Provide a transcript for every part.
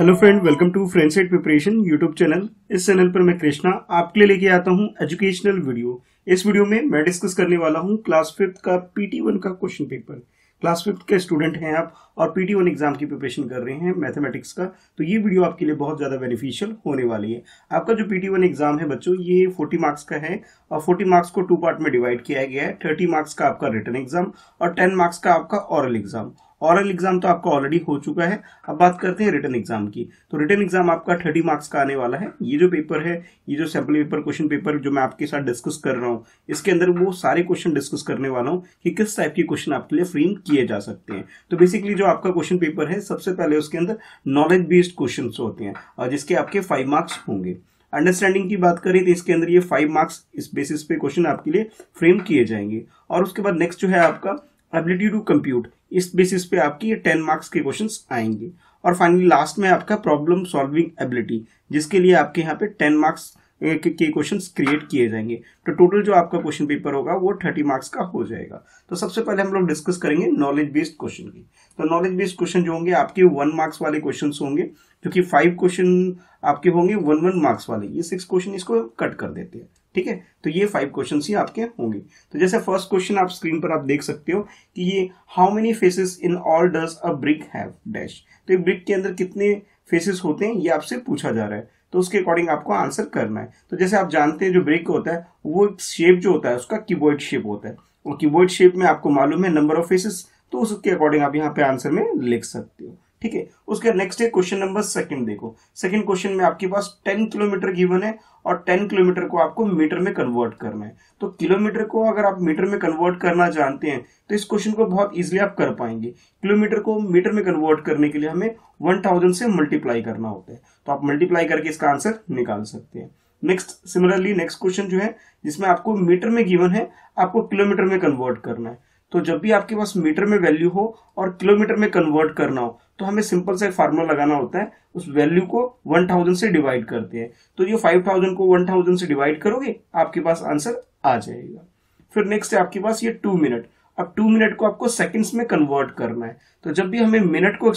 hello friend welcome to friend set preparation YouTube channel इस channel पर मैं कृष्णा आपके लिए लेके आता हूं एजुकेशनल वीडियो इस वीडियो में मैं डिस्कस करने वाला हूं क्लास फिफ्थ का पीटी वन का क्वेश्चन पेपर क्लास फिफ्थ के स्टूडेंट हैं आप और पीटी वन एग्जाम की प्रिपरेशन कर रहे हैं मैथमेटिक्स का तो ये वीडियो आपके लिए बहुत ज़्यादा बेनिफिशियल होने वाली है आपका जो पीटी वन एग्जाम है बच्चों ये 40 मार्क्स का है और 40 मार्क्स को टू पार्ट में डिवाइड किया गया है 30 मार्क्स का आपका रिटर्न एग्जाम और 10 मार्क्स का आपका ऑरल एग्जाम ऑरल एग्जाम तो आपका ऑलरेडी हो चुका है अब बात करते हैं रिटर्न एग्जाम की तो रिटर्न एग्जाम आपका थर्टी मार्क्स का आने वाला है ये जो पेपर है ये जो सैम्पल पेपर क्वेश्चन पेपर जो मैं आपके साथ डिस्कस कर रहा हूँ इसके अंदर वो सारे क्वेश्चन डिस्कस करने वाला हूँ कि किस टाइप के क्वेश्चन आपके लिए फ्रेम किए जा सकते हैं तो बेसिकली जो आपका क्वेश्चन पेपर है सबसे पहले उसके अंदर नॉलेज बेस्ड क्वेश्चन होते हैं और जिसके आपके फाइव मार्क्स होंगे अंडरस्टैंडिंग की बात करें तो इसके अंदर ये फाइव मार्क्स इस बेसिस पे क्वेश्चन आपके लिए फ्रेम किए जाएंगे और उसके बाद नेक्स्ट जो है आपका एबिलिटी टू कंप्यूट इस बेसिस पे आपकी ये टेन मार्क्स के क्वेश्चन आएंगे और फाइनली लास्ट में आपका प्रॉब्लम सॉल्विंग एबिलिटी जिसके लिए आपके यहाँ पे टेन मार्क्स के क्वेश्चन क्रिएट किए जाएंगे तो टोटल जो आपका क्वेश्चन पेपर होगा वो थर्टी मार्क्स का हो जाएगा तो सबसे पहले हम लोग डिस्कस करेंगे नॉलेज बेस्ड क्वेश्चन की तो नॉलेज बेस्ड क्वेश्चन जो होंगे आपके वन मार्क्स वाले क्वेश्चन होंगे क्योंकि फाइव क्वेश्चन आपके होंगे वन वन मार्क्स वाले ये सिक्स क्वेश्चन इसको कट कर देते हैं ठीक है तो ये फाइव क्वेश्चन ही आपके होंगे तो जैसे फर्स्ट क्वेश्चन आप स्क्रीन पर आप देख सकते हो कि ये how many faces in all does a brick have dash तो ब्रिक के अंदर कितने फेसेस होते हैं ये आपसे पूछा जा रहा है तो उसके अकॉर्डिंग आपको आंसर करना है तो जैसे आप जानते हैं जो ब्रिक होता है वो एक शेप जो होता है उसका कीबोर्ड शेप होता है और कीबोर्ड शेप में आपको मालूम है नंबर ऑफ फेसेस तो उसके अकॉर्डिंग आप यहाँ पे आंसर में लिख सकते हो ठीक है उसके नेक्स्ट है क्वेश्चन नंबर सेकंड देखो सेकंड क्वेश्चन में आपके पास 10 किलोमीटर गिवन है और 10 किलोमीटर को आपको मीटर में कन्वर्ट करना है तो किलोमीटर को अगर आप मीटर में कन्वर्ट करना जानते हैं तो इस क्वेश्चन को बहुत इजीली आप कर पाएंगे किलोमीटर को मीटर में कन्वर्ट करने के लिए हमें थाउजेंड से मल्टीप्लाई करना होता है तो आप मल्टीप्लाई करके इसका आंसर निकाल सकते हैं नेक्स्ट सिमिलरली नेक्स्ट क्वेश्चन जो है जिसमें आपको मीटर में गिवन है आपको किलोमीटर में कन्वर्ट करना है तो जब भी आपके पास मीटर में वैल्यू हो और किलोमीटर में कन्वर्ट करना हो तो हमें सिंपल सा एक फार्मूला लगाना होता है उस वैल्यू को 1000 से डिवाइड करते हैं तो ये 5000 को 1000 से डिवाइड करोगे आपके पास आंसर आ जाएगा फिर नेक्स्ट है आपके पास ये टू मिनट अब टू मिनट को आपको सेकंड्स में कन्वर्ट करना है तो जब भी हमें मिनट को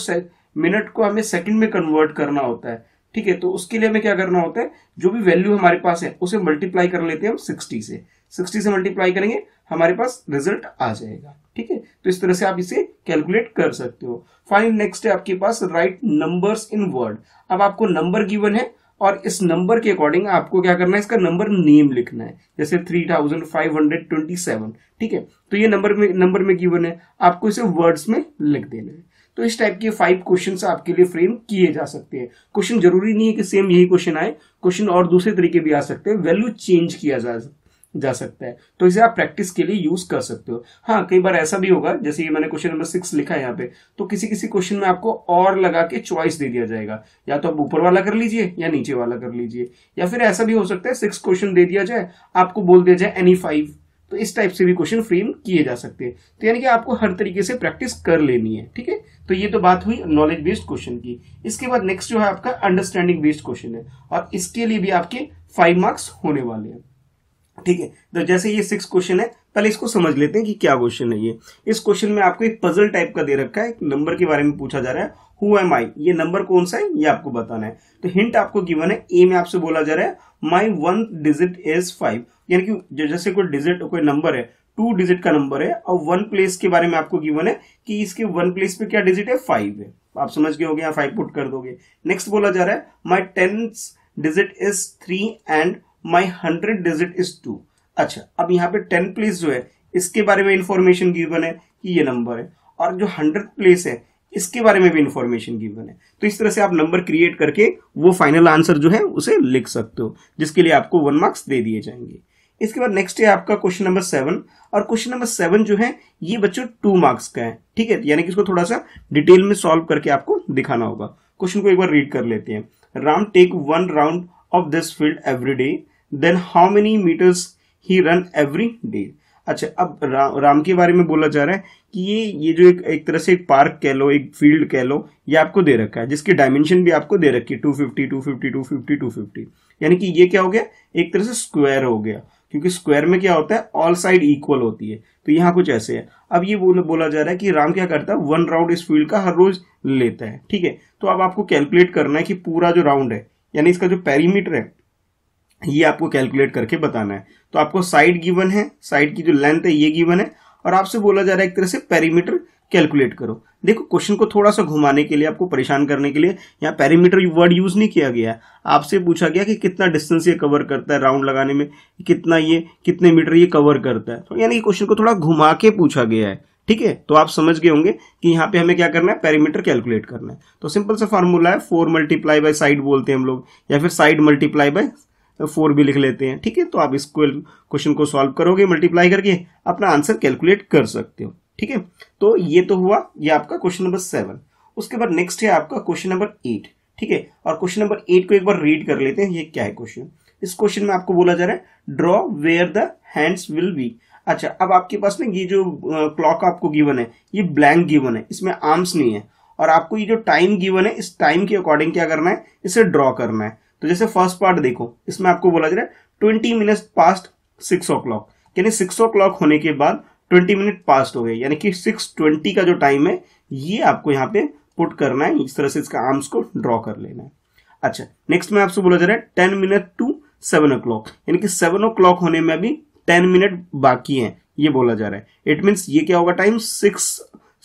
मिनट को हमें सेकंड में कन्वर्ट करना होता है ठीक है तो उसके लिए हमें क्या करना होता है जो भी वैल्यू हमारे पास है उसे मल्टीप्लाई कर लेते हैं हम सिक्सटी से सिक्सटी से मल्टीप्लाई करेंगे हमारे पास रिजल्ट आ जाएगा ठीक है तो इस तरह से आप इसे कैलकुलेट कर सकते हो फाइनल नेक्स्ट है आपके पास राइट नंबर्स इन वर्ड अब आपको नंबर गिवन है और इस नंबर के अकॉर्डिंग आपको क्या करना है इसका नंबर नेम लिखना है जैसे 3527 ठीक है तो ये नंबर में नंबर में गिवन है आपको इसे वर्ड्स में लिख देना है तो इस टाइप के फाइव क्वेश्चन आपके लिए फ्रेम किए जा सकते हैं क्वेश्चन जरूरी नहीं है कि सेम यही क्वेश्चन आए क्वेश्चन और दूसरे तरीके भी आ सकते हैं वैल्यू चेंज किया जा सकता जा सकता है तो इसे आप प्रैक्टिस के लिए यूज कर सकते हो हाँ कई बार ऐसा भी होगा जैसे ये मैंने क्वेश्चन नंबर सिक्स लिखा है यहाँ पे तो किसी किसी क्वेश्चन में आपको और लगा के चॉइस दे दिया जाएगा या तो आप ऊपर वाला कर लीजिए या नीचे वाला कर लीजिए या फिर ऐसा भी हो सकता है सिक्स क्वेश्चन दे दिया जाए आपको बोल दिया जाए एनी फाइव तो इस टाइप से भी क्वेश्चन फ्रेम किए जा सकते हैं तो यानी कि आपको हर तरीके से प्रैक्टिस कर लेनी है ठीक है तो ये तो बात हुई नॉलेज बेस्ड क्वेश्चन की इसके बाद नेक्स्ट जो है आपका अंडरस्टैंडिंग बेस्ड क्वेश्चन है और इसके लिए भी आपके फाइव मार्क्स होने वाले हैं ठीक है तो जैसे ये सिक्स क्वेश्चन है पहले इसको समझ लेते हैं कि क्या क्वेश्चन है ये इस क्वेश्चन में आपको एक पजल टाइप का दे रखा है एक नंबर के बारे में पूछा जा रहा है हु एम आई ये नंबर कौन सा है ये आपको बताना है तो हिंट आपको गिवन है ए में आपसे बोला जा रहा है my one digit is five यानी कि जैसे कोई डिजिट कोई नंबर है टू डिजिट का नंबर है और वन प्लेस के बारे में आपको गिवन है कि इसके वन प्लेस पे क्या डिजिट है फाइव है आप समझ गए हो गया फाइव पुट कर दोगे नेक्स्ट बोला जा रहा है my tenth digit is three and my hundred digit is two अच्छा अब यहाँ पे टेन प्लेस जो है इसके बारे में इंफॉर्मेशन गिवन है कि ये नंबर है और जो हंड्रेड प्लेस है इसके बारे में भी इंफॉर्मेशन गिवन है तो इस तरह से आप नंबर क्रिएट करके वो फाइनल आंसर जो है उसे लिख सकते हो जिसके लिए आपको वन मार्क्स दे दिए जाएंगे इसके बाद नेक्स्ट है आपका क्वेश्चन नंबर सेवन और क्वेश्चन नंबर सेवन जो है ये बच्चों टू मार्क्स का है ठीक है यानी कि इसको थोड़ा सा डिटेल में सॉल्व करके आपको दिखाना होगा क्वेश्चन को एक बार रीड कर लेते हैं Ram take one round of this field every day then how many meters he run every day अच्छा अब रा, राम के बारे में बोला जा रहा है कि ये ये जो एक एक तरह से एक पार्क कह लो एक फील्ड कह लो ये आपको दे रखा है जिसकी डायमेंशन भी आपको दे रखी है two fifty two fifty two fifty two fifty यानी कि ये क्या हो गया एक तरह से स्क्वायर हो गया क्योंकि स्क्वायर में क्या होता है ऑल साइड इक्वल होती है तो यहाँ कुछ ऐसे है अब ये बोल, बोला जा रहा है कि राम क्या करता है वन राउंड इस फील्ड का हर रोज लेता है ठीक है तो अब आपको कैलकुलेट करना है कि पूरा जो राउंड है यानी इसका जो पेरीमीटर है ये आपको कैलकुलेट करके बताना है तो आपको साइड गिवन है साइड की जो लेंथ है ये गिवन है और आपसे बोला जा रहा है एक तरह से पेरीमीटर कैलकुलेट करो देखो क्वेश्चन को थोड़ा सा घुमाने के लिए आपको परेशान करने के लिए यहाँ पेरीमीटर वर्ड यूज़ नहीं किया गया आपसे पूछा गया कि कितना डिस्टेंस ये कवर करता है राउंड लगाने में कितना ये कितने मीटर ये कवर करता है तो यानी क्वेश्चन को थोड़ा घुमा के पूछा गया है ठीक है तो आप समझ गए होंगे कि यहाँ पे हमें क्या करना है पेरीमीटर कैलकुलेट करना है तो सिंपल सा फॉर्मूला है फोर मल्टीप्लाई बाय साइड बोलते हैं हम लोग या फिर साइड मल्टीप्लाई बाय फोर भी लिख लेते हैं ठीक है तो आप इसको क्वेश्चन को सॉल्व करोगे मल्टीप्लाई करके अपना आंसर कैलकुलेट कर सकते हो ठीक है तो ये तो हुआ ये आपका क्वेश्चन नंबर सेवन उसके बाद नेक्स्ट है आपका क्वेश्चन नंबर एट ठीक है और क्वेश्चन नंबर एट को एक बार रीड कर लेते हैं ये क्या है क्वेश्चन इस क्वेश्चन में आपको बोला जा रहा है draw where the hands will be अच्छा अब आपके पास ना ये जो क्लॉक आपको गिवन है ये ब्लैंक गिवन है इसमें आर्म्स नहीं है और आपको ये जो टाइम गिवन है इस टाइम के अकॉर्डिंग क्या करना है इसे ड्रॉ करना है तो जैसे फर्स्ट पार्ट देखो इसमें आपको बोला जा रहा है twenty minute past six o'clock यानी सिक्स ओ क्लॉक होने के बाद ट्वेंटी मिनट पास्ट हो गए यानी कि सिक्स ट्वेंटी का जो टाइम है ये आपको यहाँ पे पुट करना है इस तरह से इसका आर्म्स को ड्रॉ कर लेना है अच्छा नेक्स्ट में आपसे बोला जा रहा है ten minute to seven o'clock यानी कि सेवन ओ क्लॉक होने में अभी टेन मिनट बाकी हैं ये बोला जा रहा है इट मीन्स ये क्या होगा टाइम सिक्स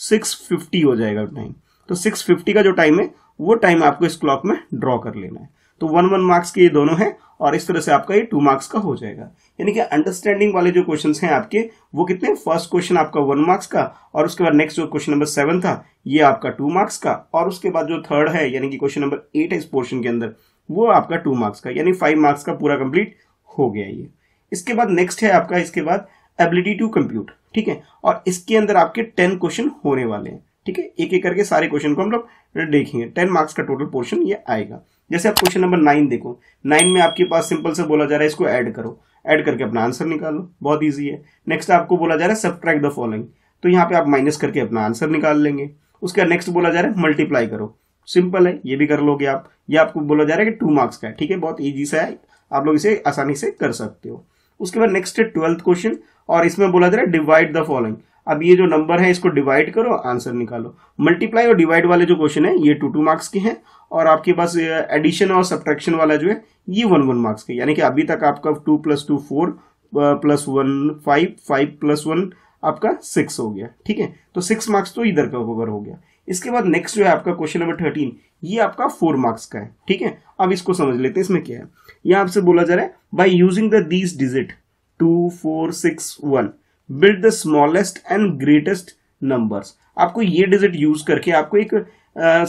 सिक्स फिफ्टी हो जाएगा टाइम तो सिक्स फिफ्टी का जो टाइम है वो टाइम आपको इस क्लॉक में ड्रॉ कर लेना है तो वन वन मार्क्स के ये दोनों हैं और इस तरह से आपका ये टू मार्क्स का हो जाएगा यानी कि अंडरस्टैंडिंग वाले जो क्वेश्चन हैं आपके वो कितने फर्स्ट क्वेश्चन आपका वन मार्क्स का और उसके बाद नेक्स्ट जो क्वेश्चन नंबर सेवन था ये आपका टू मार्क्स का और उसके बाद जो थर्ड है यानी कि क्वेश्चन नंबर एट है इस पोर्शन के अंदर वो आपका टू मार्क्स का यानी फाइव मार्क्स का पूरा कंप्लीट हो गया ये इसके बाद नेक्स्ट है आपका इसके बाद एबिलिटी टू कंप्यूट ठीक है और इसके अंदर आपके टेन क्वेश्चन होने वाले हैं ठीक है एक एक करके सारे क्वेश्चन को हम लोग देखेंगे टेन मार्क्स का टोटल पोर्शन ये आएगा जैसे आप क्वेश्चन नंबर नाइन देखो नाइन में आपके पास सिंपल से बोला जा रहा है इसको ऐड करो ऐड करके अपना आंसर निकालो बहुत ईजी है नेक्स्ट आपको बोला जा रहा है सब्ट्रैक्ट द फॉलोइंग तो यहाँ पे आप माइनस करके अपना आंसर निकाल लेंगे उसके बाद नेक्स्ट बोला जा रहा है मल्टीप्लाई करो सिंपल है ये भी कर लोगे आप ये आपको बोला जा रहा है कि टू मार्क्स का है ठीक है बहुत ईजी सा है आप लोग इसे आसानी से कर सकते हो उसके बाद नेक्स्ट है ट्वेल्थ क्वेश्चन और इसमें बोला जा रहा है डिवाइड द फॉलोइंग अब ये जो नंबर है इसको डिवाइड करो आंसर निकालो मल्टीप्लाई और डिवाइड वाले जो क्वेश्चन है ये टू टू मार्क्स के हैं और आपके पास एडिशन और सब्ट्रैक्शन वाला जो है ये वन वन मार्क्स के यानी कि अभी तक आपका two plus two four plus one five five plus one आपका सिक्स हो गया ठीक है तो सिक्स मार्क्स तो इधर का ओवर हो गया इसके बाद नेक्स्ट जो है आपका क्वेश्चन नंबर थर्टीन ये आपका फोर मार्क्स का है ठीक है अब इसको समझ लेते हैं इसमें क्या है यहां आपसे बोला जा रहा है by using the these digit two four six one build the smallest and greatest numbers आपको ये डिजिट यूज करके आपको एक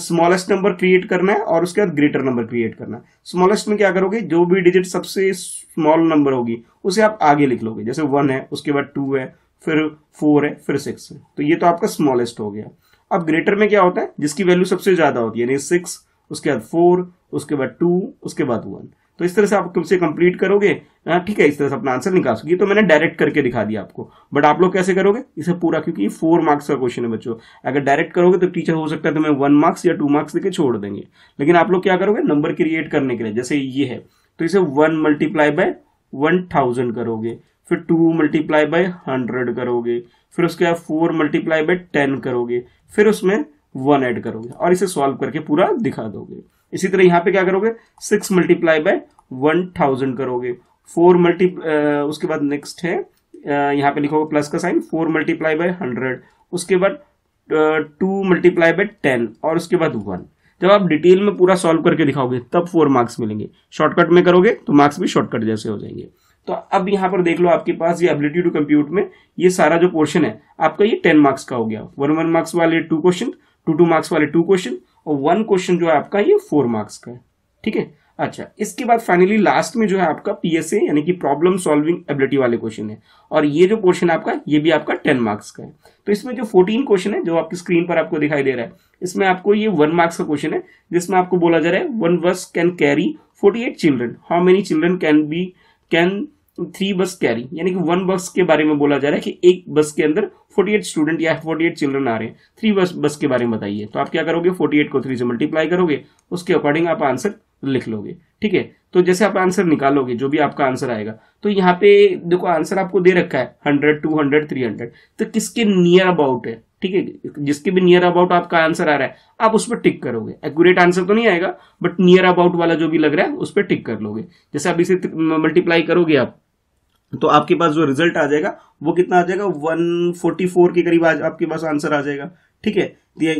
स्मॉलेस्ट नंबर क्रिएट करना है और उसके बाद ग्रेटर नंबर क्रिएट करना है स्मॉलेस्ट में क्या करोगे जो भी डिजिट सबसे स्मॉल नंबर होगी उसे आप आगे लिख लोगे जैसे वन है उसके बाद टू है फिर फोर है फिर सिक्स है तो ये तो आपका स्मॉलेस्ट हो गया अब ग्रेटर में क्या होता है जिसकी वैल्यू सबसे ज्यादा होती है यानी सिक्स उसके बाद फोर उसके बाद टू उसके बाद वन तो इस तरह से आप तुमसे कंप्लीट करोगे हाँ, ठीक है इस तरह से अपना आंसर निकाल सकोगे तो मैंने डायरेक्ट करके दिखा दिया आपको बट आप लोग कैसे करोगे इसे पूरा क्योंकि फोर मार्क्स का क्वेश्चन है बच्चों अगर डायरेक्ट करोगे तो टीचर हो सकता है तो मैं वन मार्क्स या टू मार्क्स देकर छोड़ देंगे लेकिन आप लोग क्या करोगे नंबर क्रिएट करने के लिए जैसे ये है तो इसे one multiply by one thousand करोगे फिर टू मल्टीप्लाई बाय हंड्रेड करोगे फिर उसके बाद फोर मल्टीप्लाई बाय टेन करोगे फिर उसमें वन ऐड करोगे और इसे सॉल्व करके पूरा दिखा दोगे इसी तरह यहाँ पे क्या करोगे six multiply by one thousand करोगे फोर मल्टी उसके बाद नेक्स्ट है यहां पे लिखोगे प्लस का sign four multiply by hundred उसके बाद टू मल्टीप्लाई बाय टेन और उसके बाद वन जब आप डिटेल में पूरा सॉल्व करके दिखाओगे तब फोर मार्क्स मिलेंगे शॉर्टकट में करोगे तो मार्क्स भी शॉर्टकट जैसे हो जाएंगे तो अब यहां पर देख लो आपके पास ये एबिलिटी टू कंप्यूट में ये सारा जो पोर्शन है आपका ये टेन मार्क्स का हो गया वन वन मार्क्स वाले two question two two marks वाले टू क्वेश्चन और वन क्वेश्चन जो है आपका ये फोर मार्क्स का है ठीक है अच्छा इसके बाद फाइनली लास्ट में जो है आपका पीएसए यानी कि प्रॉब्लम सॉल्विंग एबिलिटी वाले क्वेश्चन है और ये जो क्वेश्चन आपका ये भी आपका टेन मार्क्स का है तो इसमें जो फोर्टीन क्वेश्चन है जो आपकी स्क्रीन पर आपको दिखाई दे रहा है इसमें आपको ये वन मार्क्स का क्वेश्चन है जिसमें आपको बोला जा रहा है one bus can carry forty eight children how many children can be can three bus carry यानी कि वन बस के बारे में बोला जा रहा है कि एक बस के अंदर 48 स्टूडेंट या 48 चिल्ड्रन आ रहे हैं थ्री बस बस के बारे में बताइए तो आप क्या करोगे 48 को थ्री से मल्टीप्लाई करोगे उसके अकॉर्डिंग आप आंसर लिख लोगे ठीक है तो जैसे आप आंसर निकालोगे जो भी आपका आंसर आएगा तो यहाँ पे देखो आंसर आपको दे रखा है hundred two hundred three hundred तो किसके नियर अबाउट है ठीक है जिसके भी नियर अबाउट आपका आंसर आ रहा है आप उस पर टिक करोगे एक्यूरेट आंसर तो नहीं आएगा बट नियर अबाउट वाला जो भी लग रहा है उस पर टिक कर लोगे जैसे आप इसे मल्टीप्लाई करोगे आप तो आपके पास जो रिजल्ट आ जाएगा वो कितना आ जाएगा 144 के करीब आज आपके पास आंसर आ जाएगा ठीक है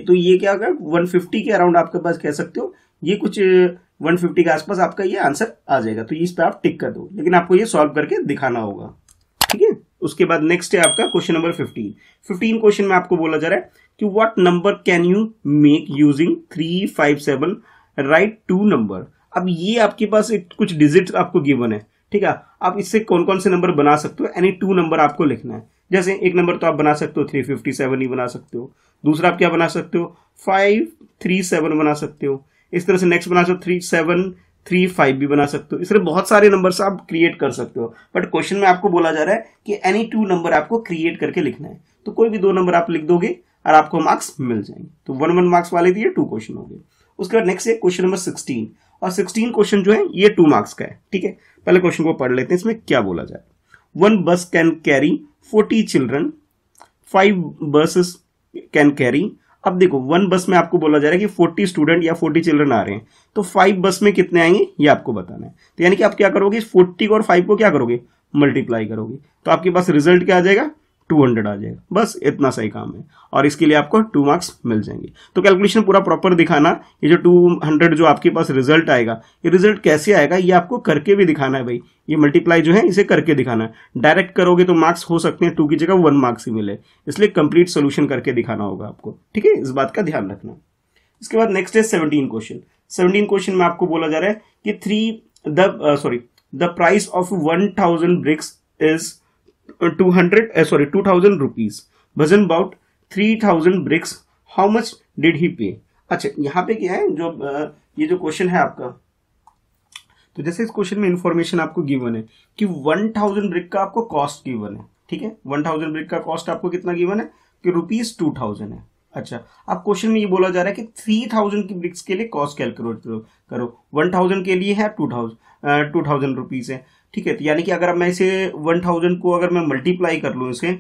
तो ये क्या होगा 150 के अराउंड आपके पास कह सकते हो ये कुछ 150 के आसपास आपका ये आंसर आ जाएगा तो इस पर आप टिक कर दो लेकिन आपको ये सॉल्व करके दिखाना होगा ठीक है उसके बाद नेक्स्ट है आपका question number fifteen fifteen question में आपको बोला जा रहा है कि what number can you make using three five seven write two number अब ये आपके पास एक कुछ डिजिट आपको गिवन है ठीक है आप इससे कौन कौन से नंबर बना सकते हो एनी टू नंबर आपको लिखना है जैसे एक नंबर तो आप बना सकते हो थ्री फिफ्टी सेवन ही बना सकते हो दूसरा आप क्या बना सकते हो फाइव थ्री सेवन बना सकते हो इस तरह से नेक्स्ट बना सकते हो थ्री सेवन थ्री फाइव भी बना सकते हो इस तरह बहुत सारे नंबर आप क्रिएट कर सकते हो बट क्वेश्चन में आपको बोला जा रहा है कि एनी टू नंबर आपको क्रिएट करके लिखना है तो कोई भी दो नंबर आप लिख दोगे और आपको मार्क्स मिल जाएंगे तो वन वन मार्क्स वाले दिए टू क्वेश्चन हो गए उसके बाद नेक्स्ट है क्वेश्चन नंबर सिक्सटीन और सिक्सटीन क्वेश्चन जो है ये टू मार्क्स का है ठीक है पहले क्वेश्चन को पढ़ लेते हैं इसमें क्या बोला जाए one bus can carry forty children five buses can carry अब देखो वन बस में आपको बोला जा रहा है कि फोर्टी स्टूडेंट या फोर्टी चिल्ड्रन आ रहे हैं तो फाइव बस में कितने आएंगे ये आपको बताना है तो यानी कि आप क्या करोगे फोर्टी को और फाइव को क्या करोगे मल्टीप्लाई करोगे तो आपके पास रिजल्ट क्या आ जाएगा टू हंड्रेड आ जाएगा बस इतना सही काम है और इसके लिए आपको टू मार्क्स मिल जाएंगे तो कैलकुलेशन पूरा प्रॉपर दिखाना ये जो टू हंड्रेड जो आपके पास रिजल्ट आएगा ये रिजल्ट कैसे आएगा ये आपको करके भी दिखाना है भाई ये मल्टीप्लाई जो है इसे करके दिखाना है डायरेक्ट करोगे तो मार्क्स हो सकते हैं टू की जगह वन मार्क्स ही मिले इसलिए कंप्लीट सोल्यूशन करके दिखाना होगा आपको ठीक है इस बात का ध्यान रखना इसके बाद नेक्स्ट है सेवनटीन क्वेश्चन सेवनटीन क्वेश्चन में आपको बोला जा रहा है कि three the sorry the price of one thousand bricks is two hundred sorry two thousand rupees वजन about three thousand bricks how much did he pay अच्छा यहाँ पे क्या है जो uh, ये जो क्वेश्चन है आपका तो जैसे इस क्वेश्चन में इंफॉर्मेशन आपको गिवन है कि वन थाउजेंड ब्रिक का आपको कॉस्ट गिवन है ठीक है वन थाउजेंड ब्रिक का कॉस्ट आपको कितना गिवन है कि रुपीज टू थाउजेंड है अच्छा अब क्वेश्चन में ये बोला जा रहा है कि थ्री थाउजेंड की ब्रिक्स के लिए कॉस्ट कैलकुलेट करो वन थाउजेंड के लिए है two thousand two thousand rupees है ठीक है तो यानी कि अगर मैं इसे वन थाउजेंड को अगर मैं मल्टीप्लाई कर लूँ इसे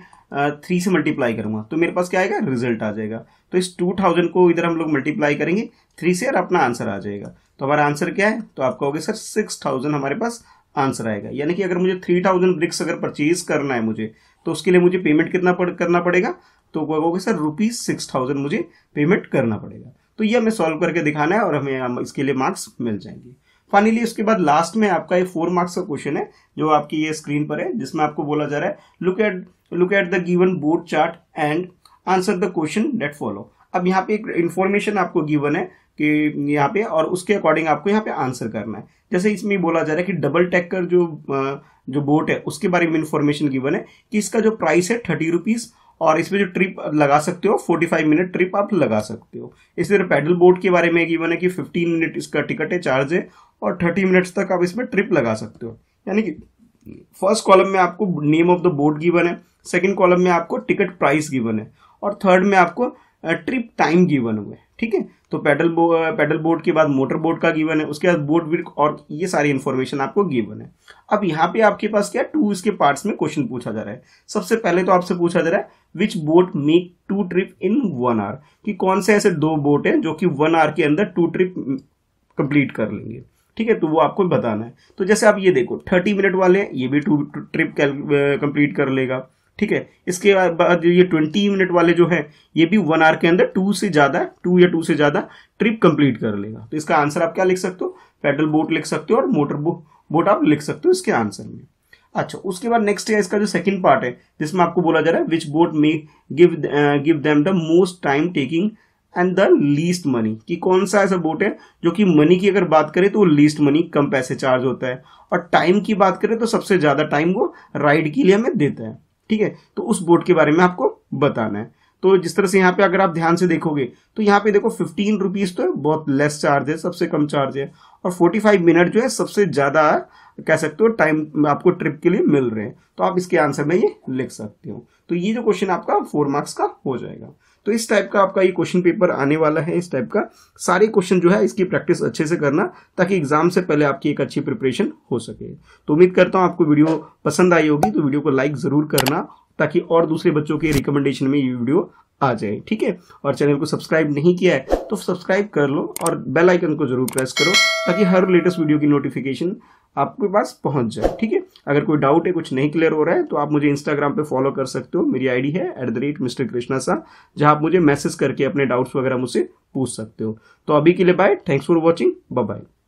थ्री से मल्टीप्लाई करूँगा तो मेरे पास क्या आएगा रिजल्ट आ जाएगा तो इस टू थाउजेंड को इधर हम लोग मल्टीप्लाई करेंगे थ्री से और अपना आंसर आ जाएगा तो हमारा आंसर क्या है तो आप कहोगे सर सिक्स थाउजेंड हमारे पास आंसर आएगा यानी कि अगर मुझे थ्री थाउजेंड ब्रिक्स अगर परचेज करना है मुझे तो उसके लिए मुझे पेमेंट कितना पड़, करना पड़ेगा तो कहोगे सर रुपीज सिक्स थाउजेंड मुझे पेमेंट करना पड़ेगा तो ये हमें सॉल्व करके दिखाना है और हमें इसके लिए मार्क्स मिल जाएंगे फाइनली उसके बाद लास्ट में आपका ये फोर मार्क्स का क्वेश्चन है जो आपकी ये स्क्रीन पर है जिसमें आपको बोला जा रहा है look at look at the given board chart and answer the question that follow अब यहाँ पे एक इन्फॉर्मेशन आपको गिवन है कि यहाँ पे और उसके अकॉर्डिंग आपको यहाँ पे आंसर करना है जैसे इसमें बोला जा रहा है कि डबल टैक्कर जो जो बोट है उसके बारे में इन्फॉर्मेशन गिवन है कि इसका जो प्राइस है थर्टी रुपीज़ और इसमें जो ट्रिप लगा सकते हो 45 मिनट ट्रिप आप लगा सकते हो इसी तरह पैडल बोर्ड के बारे में एक ईवन है कि 15 मिनट इसका टिकट है चार्ज है और 30 मिनट्स तक आप इसमें ट्रिप लगा सकते हो यानी कि फर्स्ट कॉलम में आपको name of the board given है सेकेंड कॉलम में आपको टिकट प्राइस गिवन है और थर्ड में आपको ट्रिप टाइम गिवन हुए ठीक है तो पेडल बो पेडल बोर्ड के बाद मोटर बोर्ड का गिवन है उसके बाद बोर्ड विड और ये सारी इन्फॉर्मेशन आपको गिवन है अब यहाँ पे आपके पास क्या टू इसके पार्ट्स में क्वेश्चन पूछा जा रहा है सबसे पहले तो आपसे पूछा जा रहा है which boat make two trip in one hour कि कौन से ऐसे दो बोट हैं जो कि वन आवर के अंदर टू ट्रिप कंप्लीट कर लेंगे ठीक है तो वो आपको बताना है तो जैसे आप ये देखो थर्टी मिनट वाले ये भी टू ट्रिप कंप्लीट कर लेगा ठीक है इसके बाद ये ट्वेंटी मिनट वाले जो है ये भी वन आवर के अंदर टू से ज्यादा टू या टू से ज्यादा ट्रिप कंप्लीट कर लेगा तो इसका आंसर आप क्या लिख सकते हो पेडल बोट लिख सकते हो और मोटर बो, बोट आप लिख सकते हो इसके आंसर में अच्छा उसके बाद नेक्स्ट है इसका जो सेकंड पार्ट है जिसमें आपको बोला जा रहा है which boat may give give them the most time taking and the least money कि कौन सा ऐसा बोट है जो कि मनी की अगर बात करें तो लीस्ट मनी कम पैसे चार्ज होता है और टाइम की बात करें तो सबसे ज़्यादा टाइम वो राइड के लिए हमें देता है ठीक है तो उस बोर्ड के बारे में आपको बताना है तो जिस तरह से यहाँ पे अगर आप ध्यान से देखोगे तो यहाँ पे देखो फिफ्टीन रुपीज तो बहुत लेस चार्ज है सबसे कम चार्ज है और फोर्टी फाइव मिनट जो है सबसे ज्यादा कह सकते हो टाइम आपको ट्रिप के लिए मिल रहे हैं तो आप इसके आंसर में ये लिख सकते हो तो ये जो क्वेश्चन आपका फोर मार्क्स का हो जाएगा तो इस टाइप का आपका ये क्वेश्चन पेपर आने वाला है इस टाइप का सारे क्वेश्चन जो है इसकी प्रैक्टिस अच्छे से करना ताकि एग्जाम से पहले आपकी एक अच्छी प्रिपरेशन हो सके तो उम्मीद करता हूँ आपको वीडियो पसंद आई होगी तो वीडियो को लाइक ज़रूर करना ताकि और दूसरे बच्चों के रिकमेंडेशन में ये वीडियो आ जाए ठीक है और चैनल को सब्सक्राइब नहीं किया है तो सब्सक्राइब कर लो और बेल आइकन को जरूर प्रेस करो ताकि हर लेटेस्ट वीडियो की नोटिफिकेशन आपके पास पहुंच जाए ठीक है अगर कोई डाउट है कुछ नहीं क्लियर हो रहा है तो आप मुझे इंस्टाग्राम पे फॉलो कर सकते हो मेरी आईडी है at the rate mister Krishna सा जहां आप मुझे मैसेज करके अपने डाउट्स वगैरह मुझसे पूछ सकते हो तो अभी के लिए bye thanks for watching bye